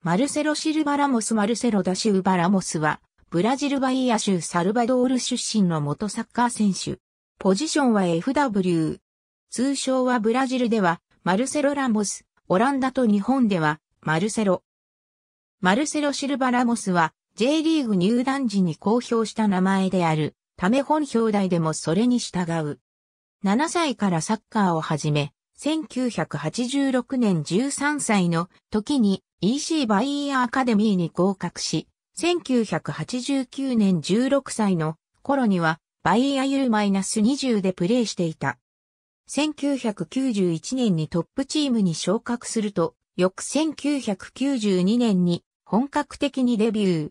マルセロ・シルバ・ラモス・マルセロ・ダシウバ・ラモスは、ブラジルバイア州サルバドール出身の元サッカー選手。ポジションは FW。通称はブラジルでは、マルセロ・ラモス、オランダと日本では、マルセロ。マルセロ・シルバ・ラモスは、J リーグ入団時に公表した名前である、ため本表題でもそれに従う。7歳からサッカーを始め、1986年13歳の時に EC バイーアカデミーに合格し、1989年16歳の頃にはバイーナ U-20 でプレーしていた。1991年にトップチームに昇格すると、翌1992年に本格的にデビュー。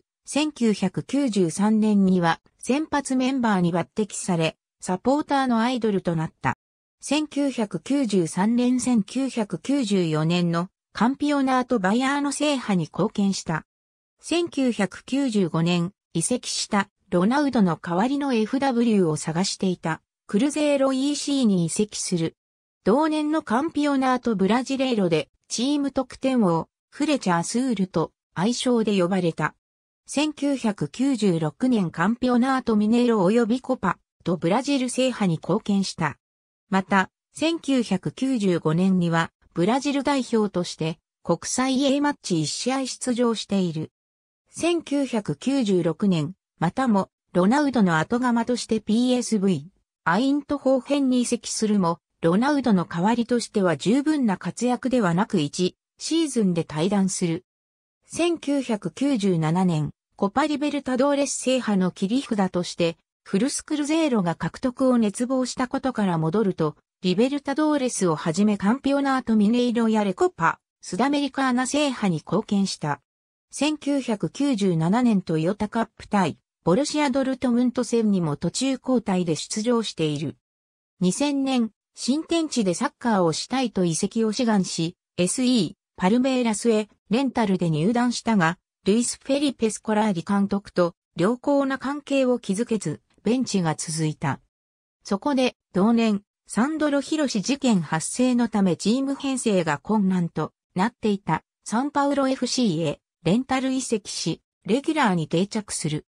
1993年には先発メンバーに抜擢され、サポーターのアイドルとなった。1993年1994年のカンピオナート・バイアーの制覇に貢献した。1995年、移籍したロナウドの代わりの FW を探していたクルゼーロ EC に移籍する。同年のカンピオナート・ブラジレーロでチーム得点王、フレチャー・スールと愛称で呼ばれた。1996年カンピオナート・ミネーロ及びコパとブラジル制覇に貢献した。また、1995年にはブラジル代表として国際 A マッチ1試合出場している。1996年、またもロナウドの後釜として PSV、アイント方編に移籍するも、ロナウドの代わりとしては十分な活躍ではなく1シーズンで退団する。1997年、コパリベルタドーレス制覇の切り札として、フルスクルゼーロが獲得を熱望したことから戻ると、リベルタドーレスをはじめカンピオナートミネイロやレコパ、スダメリカーナ制覇に貢献した。1997年トヨタカップ対ボルシアドルトムント戦にも途中交代で出場している。2000年、新天地でサッカーをしたいと遺跡を志願し、SE、パルメーラスへレンタルで入団したが、ルイス・フェリペス・コラーリ監督と良好な関係を築けず、ベンチが続いた。そこで、同年、サンドロ・ヒロシ事件発生のためチーム編成が困難となっていたサンパウロ FC へレンタル移籍し、レギュラーに定着する。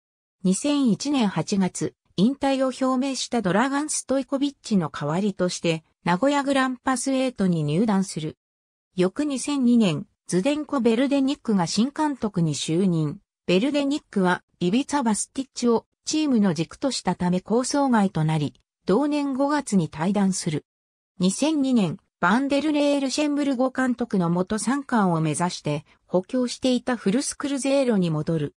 2001年8月、引退を表明したドラガン・ストイコビッチの代わりとして、名古屋グランパスエイトに入団する。翌2002年、ズデンコ・ベルデニックが新監督に就任。ベルデニックは、イビツァ・バスティッチをチームの軸としたため構想外となり、同年5月に退団する。2002年、バンデルレール・シェンブルゴ監督の元三冠を目指して補強していたフルスクルゼーロに戻る。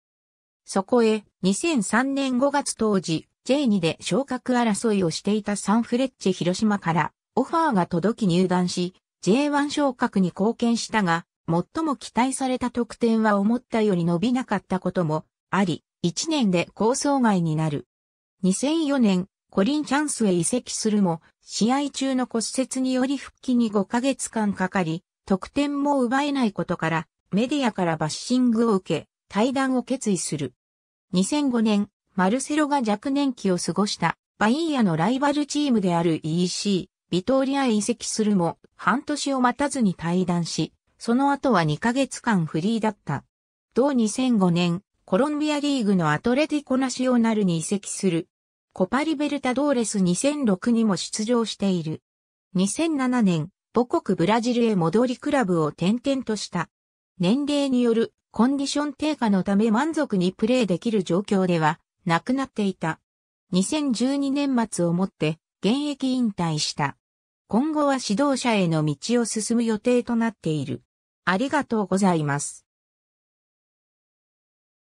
そこへ、2003年5月当時、J2 で昇格争いをしていたサンフレッチェ広島からオファーが届き入団し、J1 昇格に貢献したが、最も期待された得点は思ったより伸びなかったこともあり、1年で構想外になる。2004年、コリンチャンスへ移籍するも、試合中の骨折により復帰に5ヶ月間かかり、得点も奪えないことから、メディアからバッシングを受け、対談を決意する。2005年、マルセロが若年期を過ごしたバインヤのライバルチームである EC、ビトーリアへ移籍するも、半年を待たずに退団し、その後は2ヶ月間フリーだった。同2005年、コロンビアリーグのアトレティコナシオナルに移籍するコパリベルタドーレス2006にも出場している。2007年、母国ブラジルへ戻りクラブを転々とした。年齢によるコンディション低下のため満足にプレーできる状況ではなくなっていた。2012年末をもって現役引退した。今後は指導者への道を進む予定となっている。ありがとうございます。